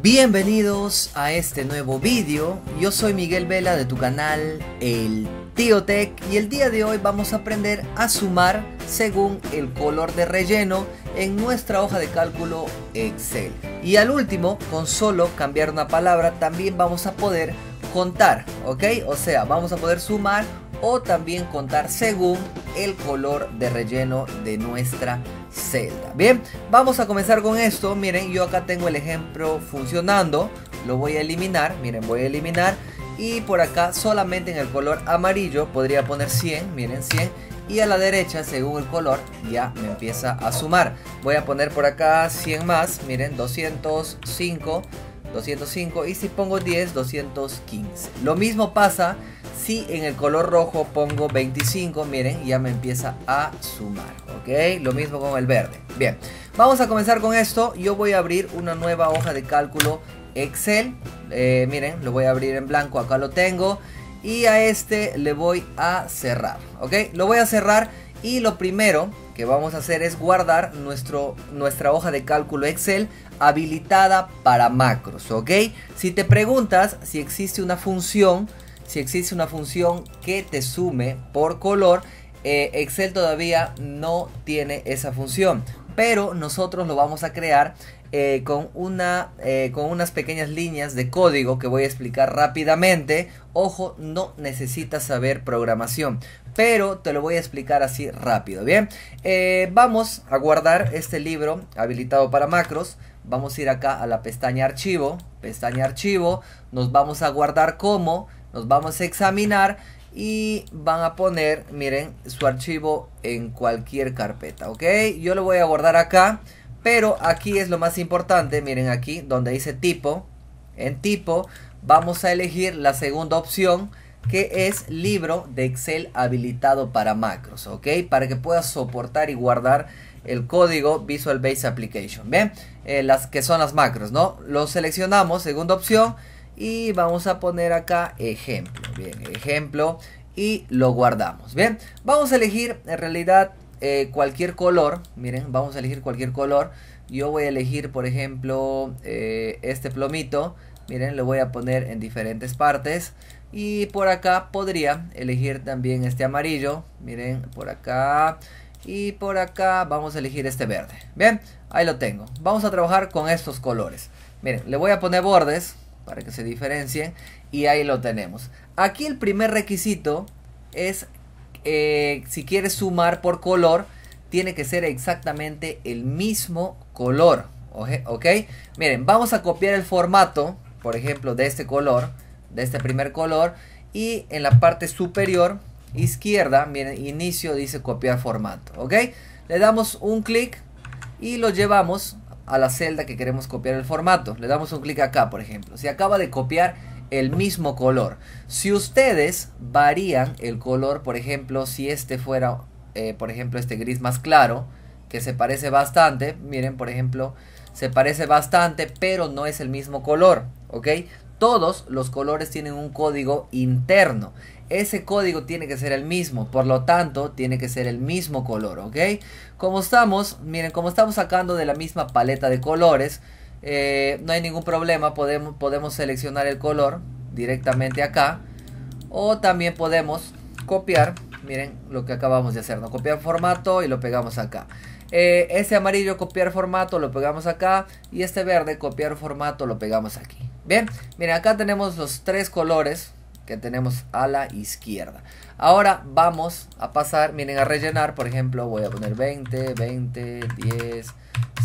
Bienvenidos a este nuevo vídeo, yo soy Miguel Vela de tu canal El Tío Tech y el día de hoy vamos a aprender a sumar según el color de relleno en nuestra hoja de cálculo Excel. Y al último, con solo cambiar una palabra, también vamos a poder contar, ¿ok? O sea, vamos a poder sumar o también contar según el color de relleno de nuestra celda. Bien, vamos a comenzar con esto. Miren, yo acá tengo el ejemplo funcionando. Lo voy a eliminar. Miren, voy a eliminar. Y por acá solamente en el color amarillo podría poner 100. Miren, 100. Y a la derecha, según el color, ya me empieza a sumar. Voy a poner por acá 100 más. Miren, 205. 205 y si pongo 10 215 lo mismo pasa si en el color rojo pongo 25, miren, ya me empieza a sumar, ¿ok? Lo mismo con el verde. Bien, vamos a comenzar con esto. Yo voy a abrir una nueva hoja de cálculo Excel. Eh, miren, lo voy a abrir en blanco, acá lo tengo. Y a este le voy a cerrar, ¿ok? Lo voy a cerrar y lo primero que vamos a hacer es guardar nuestro, nuestra hoja de cálculo Excel habilitada para macros, ¿ok? Si te preguntas si existe una función si existe una función que te sume por color, eh, Excel todavía no tiene esa función. Pero nosotros lo vamos a crear eh, con, una, eh, con unas pequeñas líneas de código que voy a explicar rápidamente. Ojo, no necesitas saber programación, pero te lo voy a explicar así rápido. Bien, vamos a guardar este libro habilitado para macros. Vamos a ir acá a la pestaña archivo, pestaña archivo, nos vamos a guardar como vamos a examinar y van a poner, miren, su archivo en cualquier carpeta, ¿ok? Yo lo voy a guardar acá, pero aquí es lo más importante, miren aquí, donde dice tipo, en tipo vamos a elegir la segunda opción que es libro de Excel habilitado para macros, ¿ok? Para que pueda soportar y guardar el código Visual Basic Application, ¿bien? Eh, las que son las macros, ¿no? Lo seleccionamos, segunda opción y vamos a poner acá ejemplo, bien, ejemplo y lo guardamos, bien, vamos a elegir en realidad eh, cualquier color, miren, vamos a elegir cualquier color, yo voy a elegir por ejemplo eh, este plomito, miren, lo voy a poner en diferentes partes y por acá podría elegir también este amarillo, miren, por acá y por acá vamos a elegir este verde, bien, ahí lo tengo, vamos a trabajar con estos colores, miren, le voy a poner bordes, para que se diferencie y ahí lo tenemos. Aquí el primer requisito es eh, si quieres sumar por color tiene que ser exactamente el mismo color. Ok, miren, vamos a copiar el formato, por ejemplo, de este color, de este primer color, y en la parte superior izquierda, miren, inicio dice copiar formato. Ok, le damos un clic y lo llevamos a la celda que queremos copiar el formato. Le damos un clic acá, por ejemplo. Se acaba de copiar el mismo color. Si ustedes varían el color, por ejemplo, si este fuera, eh, por ejemplo, este gris más claro, que se parece bastante, miren, por ejemplo, se parece bastante, pero no es el mismo color, ¿ok? Todos los colores tienen un código interno ese código tiene que ser el mismo, por lo tanto tiene que ser el mismo color, ¿ok? Como estamos, miren, como estamos sacando de la misma paleta de colores, eh, no hay ningún problema, podemos, podemos seleccionar el color directamente acá, o también podemos copiar, miren lo que acabamos de hacer, ¿no? Copiar formato y lo pegamos acá. Eh, ese este amarillo copiar formato lo pegamos acá y este verde copiar formato lo pegamos aquí. Bien, miren acá tenemos los tres colores que tenemos a la izquierda. Ahora vamos a pasar, miren, a rellenar, por ejemplo, voy a poner 20, 20, 10,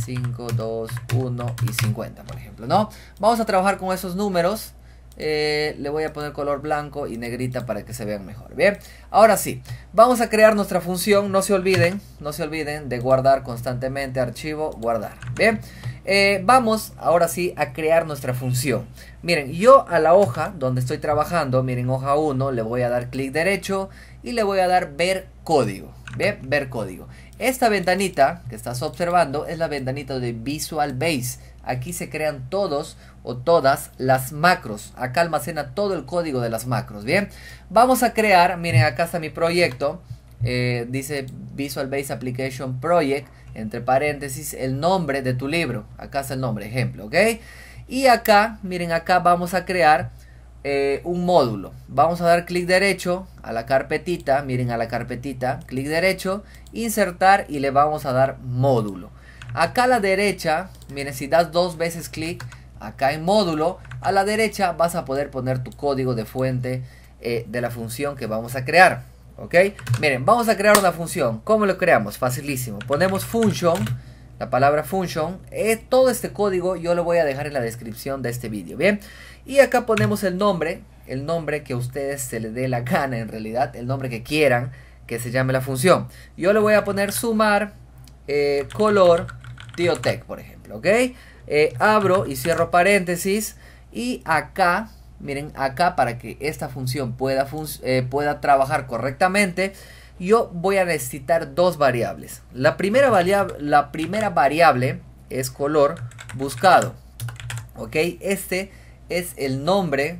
5, 2, 1 y 50, por ejemplo, ¿no? Vamos a trabajar con esos números. Eh, le voy a poner color blanco y negrita para que se vean mejor. Bien, ahora sí, vamos a crear nuestra función. No se olviden, no se olviden de guardar constantemente archivo, guardar. Bien. Eh, vamos ahora sí a crear nuestra función. Miren, yo a la hoja donde estoy trabajando, miren hoja 1, le voy a dar clic derecho y le voy a dar ver código. Ver código. Esta ventanita que estás observando es la ventanita de Visual Base. Aquí se crean todos o todas las macros. Acá almacena todo el código de las macros. Bien, vamos a crear, miren acá está mi proyecto. Eh, dice Visual Base Application Project entre paréntesis, el nombre de tu libro. Acá está el nombre, ejemplo, ¿ok? Y acá, miren, acá vamos a crear eh, un módulo. Vamos a dar clic derecho a la carpetita, miren a la carpetita, clic derecho, insertar y le vamos a dar módulo. Acá a la derecha, miren, si das dos veces clic, acá en módulo, a la derecha vas a poder poner tu código de fuente eh, de la función que vamos a crear. ¿Ok? Miren, vamos a crear una función. ¿Cómo lo creamos? Facilísimo. Ponemos function, la palabra function. Eh, todo este código yo lo voy a dejar en la descripción de este vídeo, ¿bien? Y acá ponemos el nombre, el nombre que a ustedes se les dé la gana en realidad, el nombre que quieran que se llame la función. Yo le voy a poner sumar eh, color tiotec, por ejemplo, ¿ok? Eh, abro y cierro paréntesis y acá Miren acá para que esta función pueda, eh, pueda trabajar correctamente. Yo voy a necesitar dos variables. La primera, variable, la primera variable es color buscado. ¿Ok? Este es el nombre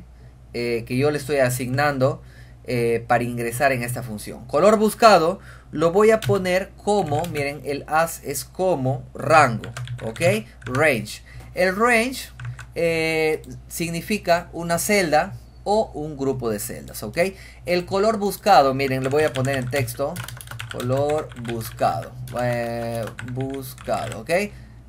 eh, que yo le estoy asignando eh, para ingresar en esta función. Color buscado lo voy a poner como, miren, el as es como rango, ¿ok? Range. El range eh, significa una celda o un grupo de celdas, ¿ok? El color buscado, miren, le voy a poner en texto, color buscado, eh, buscado, ¿ok?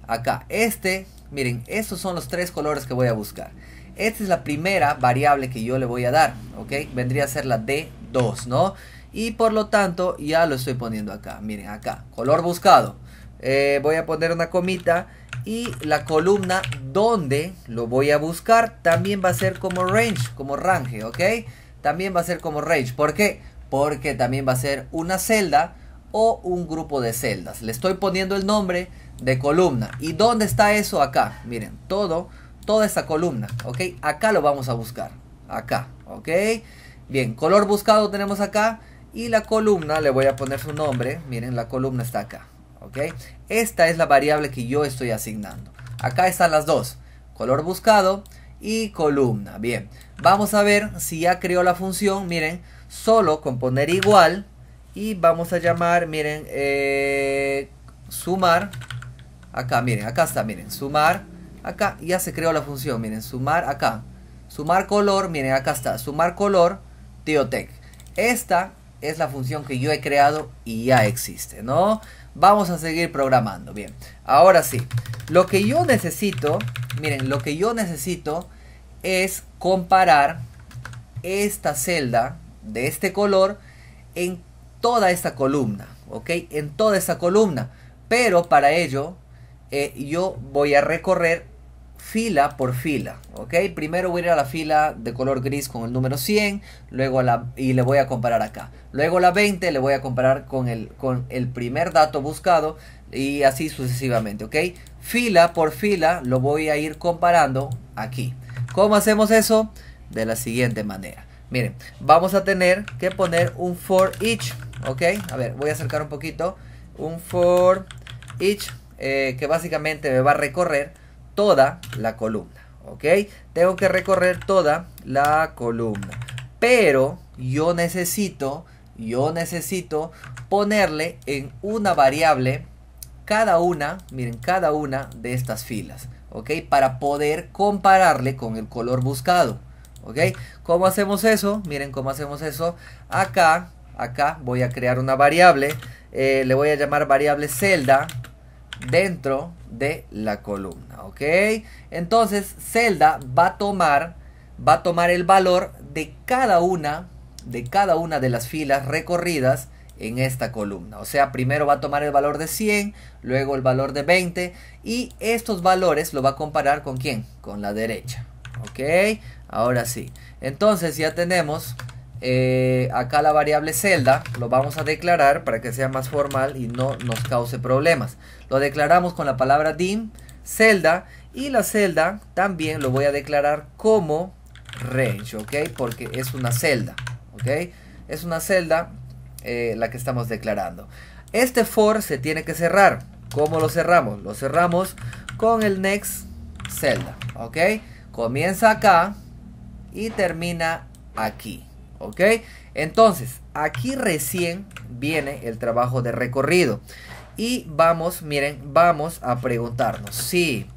Acá, este, miren, estos son los tres colores que voy a buscar. Esta es la primera variable que yo le voy a dar, ¿ok? Vendría a ser la D2, ¿no? Y por lo tanto, ya lo estoy poniendo acá, miren, acá, color buscado. Eh, voy a poner una comita y la columna donde lo voy a buscar también va a ser como range, como range, ¿ok? También va a ser como range. ¿Por qué? Porque también va a ser una celda o un grupo de celdas. Le estoy poniendo el nombre de columna. ¿Y dónde está eso acá? Miren, todo, toda esta columna, ¿ok? Acá lo vamos a buscar, acá, ¿ok? Bien, color buscado tenemos acá y la columna, le voy a poner su nombre, miren, la columna está acá, esta es la variable que yo estoy asignando. Acá están las dos, color buscado y columna. Bien, vamos a ver si ya creó la función, miren, solo con poner igual y vamos a llamar, miren, eh, sumar, acá, miren, acá está, miren, sumar, acá ya se creó la función, miren, sumar acá, sumar color, miren, acá está, sumar color, Teotec. Esta es la función que yo he creado y ya existe, ¿no? Vamos a seguir programando. Bien, ahora sí. Lo que yo necesito, miren, lo que yo necesito es comparar esta celda de este color en toda esta columna, ¿ok? En toda esta columna. Pero para ello eh, yo voy a recorrer fila por fila, ¿ok? Primero voy a ir a la fila de color gris con el número 100, luego a la, y le voy a comparar acá. Luego la 20 le voy a comparar con el, con el primer dato buscado y así sucesivamente, ¿ok? Fila por fila lo voy a ir comparando aquí. ¿Cómo hacemos eso? De la siguiente manera. Miren, vamos a tener que poner un for each, ¿ok? A ver, voy a acercar un poquito. Un for each eh, que básicamente me va a recorrer toda la columna, ¿ok? Tengo que recorrer toda la columna. Pero yo necesito, yo necesito ponerle en una variable cada una, miren, cada una de estas filas, ¿ok? Para poder compararle con el color buscado, ¿ok? ¿Cómo hacemos eso? Miren cómo hacemos eso. Acá, acá voy a crear una variable, eh, le voy a llamar variable celda dentro de la columna, ¿ok? Entonces celda va a tomar, va a tomar el valor de cada una, de cada una de las filas recorridas en esta columna. O sea, primero va a tomar el valor de 100, luego el valor de 20 y estos valores lo va a comparar con quién? Con la derecha, ¿ok? Ahora sí. Entonces ya tenemos eh, acá la variable celda lo vamos a declarar para que sea más formal y no nos cause problemas. Lo declaramos con la palabra dim celda y la celda también lo voy a declarar como range, ¿ok? Porque es una celda, ¿ok? Es una celda eh, la que estamos declarando. Este for se tiene que cerrar. ¿Cómo lo cerramos? Lo cerramos con el next celda, ¿ok? Comienza acá y termina aquí. ¿Ok? Entonces, aquí recién viene el trabajo de recorrido. Y vamos, miren, vamos a preguntarnos si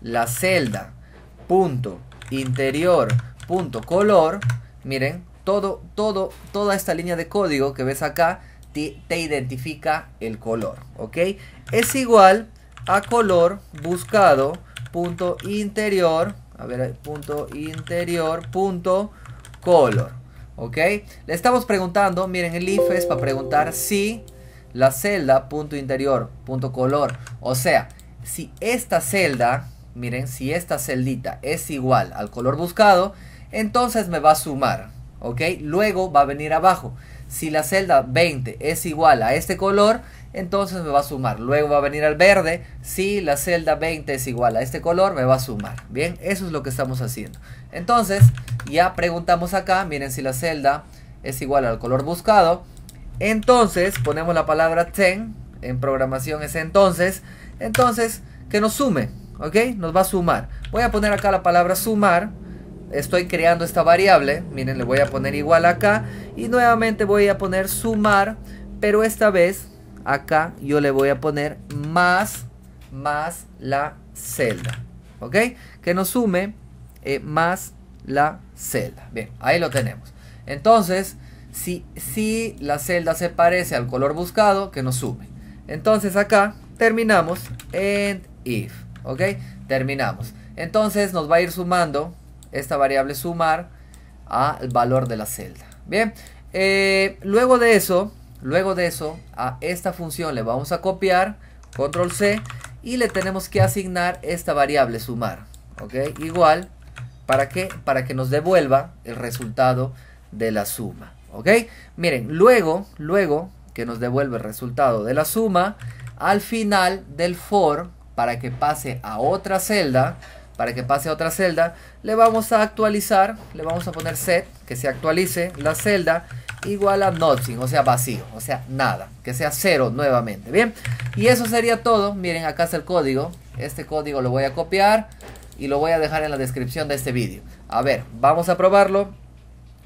la celda punto interior punto color, miren, todo, todo, toda esta línea de código que ves acá te, identifica el color, ¿ok? Es igual a color buscado punto interior, a ver, punto interior punto color. ¿Ok? Le estamos preguntando, miren, el if es para preguntar si la celda punto interior punto color, o sea, si esta celda, miren, si esta celdita es igual al color buscado, entonces me va a sumar, ¿ok? Luego va a venir abajo. Si la celda 20 es igual a este color, entonces me va a sumar. Luego va a venir al verde. Si la celda 20 es igual a este color, me va a sumar. Bien, eso es lo que estamos haciendo. Entonces, ya preguntamos acá, miren si la celda es igual al color buscado. Entonces, ponemos la palabra ten, en programación es entonces. Entonces, que nos sume, ¿ok? Nos va a sumar. Voy a poner acá la palabra sumar. Estoy creando esta variable. Miren, le voy a poner igual acá. Y nuevamente voy a poner sumar. Pero esta vez, acá yo le voy a poner más, más la celda. ¿Ok? Que nos sume eh, más la celda. Bien, ahí lo tenemos. Entonces, si, si la celda se parece al color buscado, que nos sume. Entonces acá terminamos en if, ¿ok? Terminamos. Entonces nos va a ir sumando esta variable sumar al valor de la celda. Bien, eh, luego de eso, luego de eso, a esta función le vamos a copiar, control C, y le tenemos que asignar esta variable sumar, ¿ok? Igual ¿Para qué? Para que nos devuelva el resultado de la suma. ¿Ok? Miren, luego, luego que nos devuelve el resultado de la suma, al final del for, para que pase a otra celda, para que pase a otra celda, le vamos a actualizar, le vamos a poner set, que se actualice la celda, igual a nothing, o sea vacío, o sea nada, que sea cero nuevamente, ¿bien? Y eso sería todo, miren acá está el código, este código lo voy a copiar, y lo voy a dejar en la descripción de este vídeo. A ver, vamos a probarlo.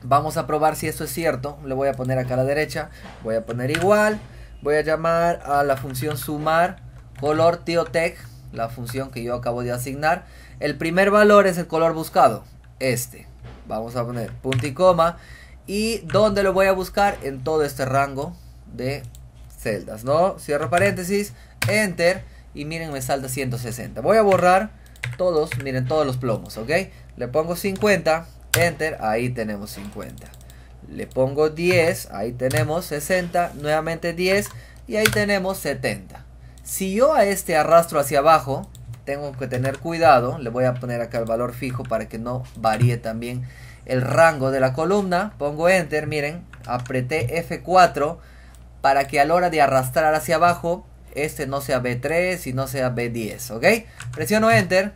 Vamos a probar si esto es cierto. Le voy a poner acá a la derecha. Voy a poner igual. Voy a llamar a la función sumar color tiotec, la función que yo acabo de asignar. El primer valor es el color buscado, este. Vamos a poner punto y coma. ¿Y dónde lo voy a buscar? En todo este rango de celdas, ¿no? Cierro paréntesis, enter y miren me salta 160. Voy a borrar todos, miren todos los plomos, ¿ok? Le pongo 50, enter, ahí tenemos 50. Le pongo 10, ahí tenemos 60, nuevamente 10 y ahí tenemos 70. Si yo a este arrastro hacia abajo, tengo que tener cuidado, le voy a poner acá el valor fijo para que no varíe también el rango de la columna, pongo enter, miren, apreté F4 para que a la hora de arrastrar hacia abajo este no sea B3 y no sea B10, ¿ok? Presiono Enter,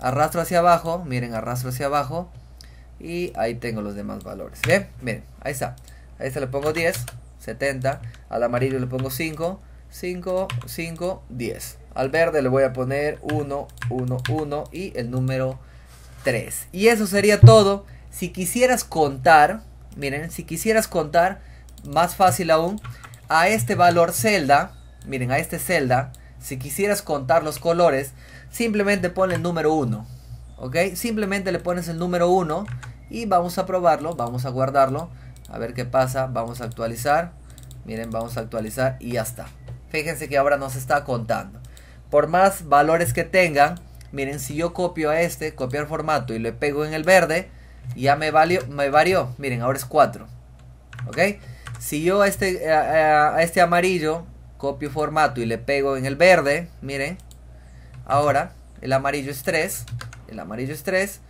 arrastro hacia abajo, miren, arrastro hacia abajo y ahí tengo los demás valores, ¿ok? Miren, ahí está, ahí este le pongo 10, 70, al amarillo le pongo 5, 5, 5, 10. Al verde le voy a poner 1, 1, 1 y el número 3. Y eso sería todo. Si quisieras contar, miren, si quisieras contar, más fácil aún, a este valor celda, miren, a este celda si quisieras contar los colores, simplemente pon el número 1. ¿Ok? Simplemente le pones el número 1 y vamos a probarlo, vamos a guardarlo, a ver qué pasa, vamos a actualizar. Miren, vamos a actualizar y ya está. Fíjense que ahora nos está contando. Por más valores que tengan, miren, si yo copio a este, copiar formato y le pego en el verde, ya me, valió, me varió. Miren, ahora es 4. ¿Ok? Si yo a este, a este amarillo Copio formato y le pego en el verde. Miren. Ahora el amarillo es 3. El amarillo es 3.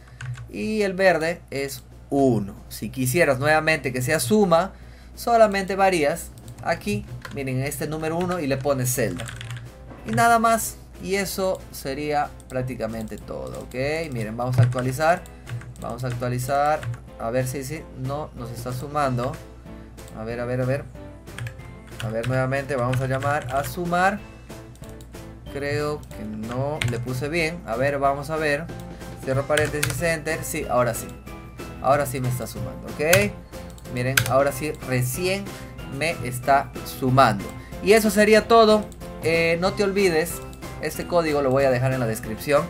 Y el verde es 1. Si quisieras nuevamente que sea suma, solamente varías aquí. Miren, este número 1 y le pones celda. Y nada más. Y eso sería prácticamente todo. Ok, miren, vamos a actualizar. Vamos a actualizar. A ver si, si no nos está sumando. A ver, a ver, a ver. A ver nuevamente, vamos a llamar a sumar. Creo que no le puse bien. A ver, vamos a ver. Cierro paréntesis, enter. Sí, ahora sí. Ahora sí me está sumando, ¿ok? Miren, ahora sí recién me está sumando. Y eso sería todo. Eh, no te olvides, este código lo voy a dejar en la descripción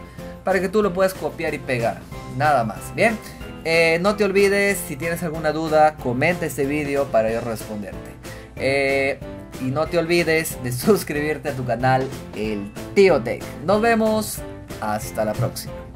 para que tú lo puedas copiar y pegar. Nada más, ¿bien? Eh, no te olvides, si tienes alguna duda, comenta este vídeo para yo responderte. Eh, y no te olvides de suscribirte a tu canal El Tío Tech. Nos vemos. Hasta la próxima.